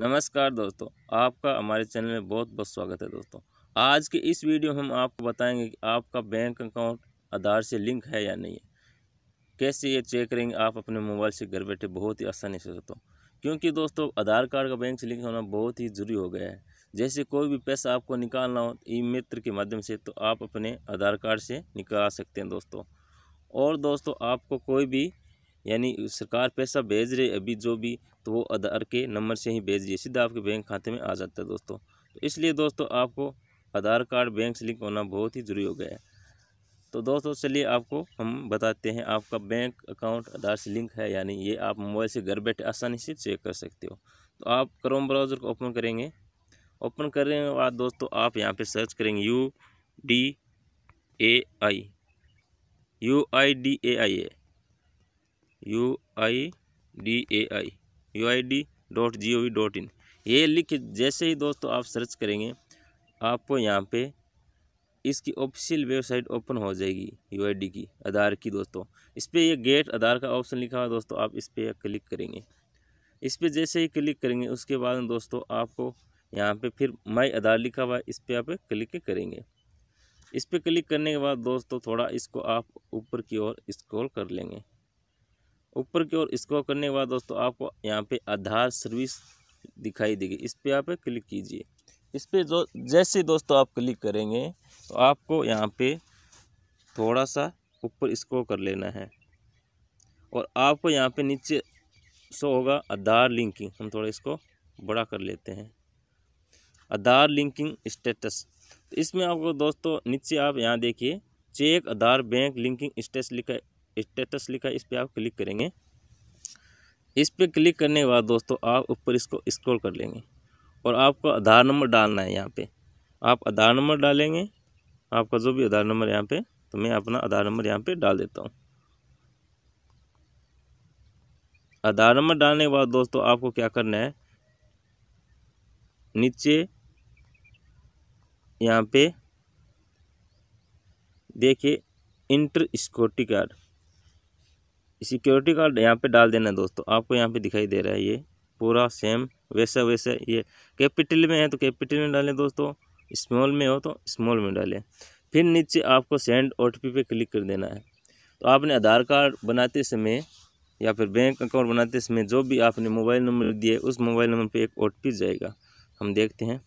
नमस्कार दोस्तों आपका हमारे चैनल में बहुत बहुत स्वागत है दोस्तों आज के इस वीडियो में हम आपको बताएंगे कि आपका बैंक अकाउंट आधार से लिंक है या नहीं है कैसे ये चेक करेंगे आप अपने मोबाइल से घर बैठे बहुत ही आसानी से दोस्तों क्योंकि दोस्तों आधार कार्ड का बैंक से लिंक होना बहुत ही ज़रूरी हो गया है जैसे कोई भी पैसा आपको निकालना हो ई मित्र के माध्यम से तो आप अपने आधार कार्ड से निकाल सकते हैं दोस्तों और दोस्तों आपको कोई भी यानी सरकार पैसा भेज रही अभी जो भी तो वो आधार के नंबर से ही भेज रही है सीधा आपके बैंक खाते में आ जाता है दोस्तों तो इसलिए दोस्तों आपको आधार कार्ड बैंक से लिंक होना बहुत ही ज़रूरी हो गया है तो दोस्तों चलिए आपको हम बताते हैं आपका बैंक अकाउंट आधार से लिंक है यानी ये आप मोबाइल से घर बैठे आसानी से चेक कर सकते हो तो आप क्रोम ब्राउज़र को ओपन करेंगे ओपन करने के बाद दोस्तों आप यहाँ पे सर्च करेंगे U D A I U I D A I A U I D A I U I D dot G O V dot in ये लिख जैसे ही दोस्तों आप सर्च करेंगे आपको यहाँ पे इसकी ऑफिशियल वेबसाइट ओपन हो जाएगी यू आई डी की आधार की दोस्तों इस पर यह गेट आधार का ऑप्शन लिखा हुआ दोस्तों आप इस पर क्लिक करेंगे इस पर जैसे ही क्लिक करेंगे उसके बाद दोस्तों आपको यहाँ पे फिर माई आधार लिखा हुआ इस पर आप क्लिक करेंगे इस पर क्लिक करने के बाद दोस्तों थोड़ा इसको आप ऊपर की ओर स्क्रॉल कर लेंगे ऊपर की ओर इसको करने के बाद दोस्तों आपको यहाँ पे आधार सर्विस दिखाई देगी इस पर आप क्लिक कीजिए इस पर जो जैसे दोस्तों आप क्लिक करेंगे तो आपको यहाँ पे थोड़ा सा ऊपर इसको कर लेना है और आपको यहाँ पे नीचे सो होगा आधार लिंकिंग हम थोड़ा इसको बड़ा कर लेते हैं आधार लिंकिंग स्टेटस तो इसमें आपको दोस्तों नीचे आप यहाँ देखिए check Aadhaar bank linking status लिखा स्टेटस लिखा है इस पर आप क्लिक करेंगे इस पर क्लिक करने के बाद दोस्तों आप ऊपर इसको स्क्रॉल कर लेंगे और आपको आधार नंबर डालना है यहाँ पे आप आधार नंबर डालेंगे आपका जो भी आधार नंबर यहाँ पे तो मैं अपना आधार नंबर यहाँ पे डाल देता हूँ आधार नंबर डालने के बाद दोस्तों आपको क्या करना है नीचे यहाँ पे देखिए इंटर स्कोटी कार्ड सिक्योरिटी कार्ड यहाँ पे डाल देना दोस्तों आपको यहाँ पे दिखाई दे रहा है ये पूरा सेम वैसा वैसा ये कैपिटल में है तो कैपिटल में डालें दोस्तों स्मॉल में हो तो स्मॉल में डालें फिर नीचे आपको सेंड ओ टी पे क्लिक कर देना है तो आपने आधार कार्ड बनाते समय या फिर बैंक अकाउंट बनाते समय जो भी आपने मोबाइल नंबर दिए उस मोबाइल नंबर पर एक ओ जाएगा हम देखते हैं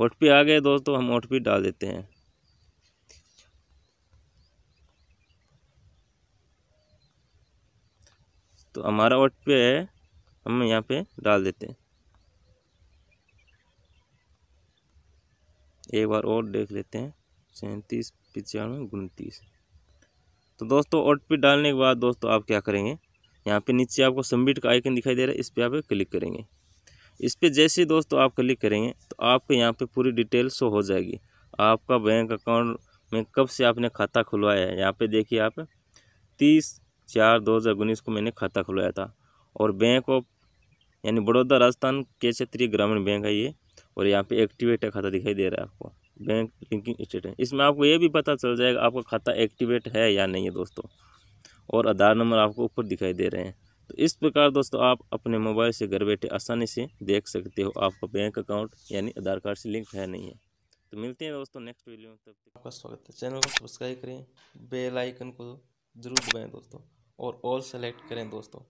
ओ आ गए दोस्तों हम ओ डाल देते हैं तो हमारा वोट पे है हम यहाँ पे डाल देते हैं एक बार और देख लेते हैं सैंतीस पचानवे उनतीस तो दोस्तों ओट पे डालने के बाद दोस्तों आप क्या करेंगे यहाँ पे नीचे आपको सबमिट का आइकन दिखाई दे रहा है इस पर आप क्लिक करेंगे इस पर जैसे दोस्तों आप क्लिक करेंगे तो आपके यहाँ पे पूरी डिटेल शो हो जाएगी आपका बैंक अकाउंट में कब से आपने खाता खुलवाया है यहाँ पे देखिए आप तीस चार दो हज़ार उन्नीस को मैंने खाता खुलवाया था और बैंक ऑफ यानी बड़ौदा राजस्थान के क्षेत्रीय ग्रामीण बैंक है ये और यहाँ पे एक्टिवेट है खाता दिखाई दे रहा है आपको बैंक लिंकिंग स्टेटमेंट इसमें आपको ये भी पता चल जाएगा आपका खाता एक्टिवेट है या नहीं है दोस्तों और आधार नंबर आपको ऊपर दिखाई दे रहे हैं तो इस प्रकार दोस्तों आप अपने मोबाइल से घर बैठे आसानी से देख सकते हो आपका बैंक अकाउंट यानी आधार कार्ड से लिंक है नहीं है तो मिलते हैं दोस्तों नेक्स्ट वीडियो में तब तक आपका स्वागत है चैनल को सब्सक्राइब करें बेल आइकन को ज़रूर दबाएं दोस्तों और ऑल सेलेक्ट करें दोस्तों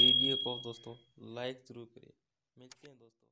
वीडियो को दोस्तों लाइक ज़रूर करें मिलते हैं दोस्तों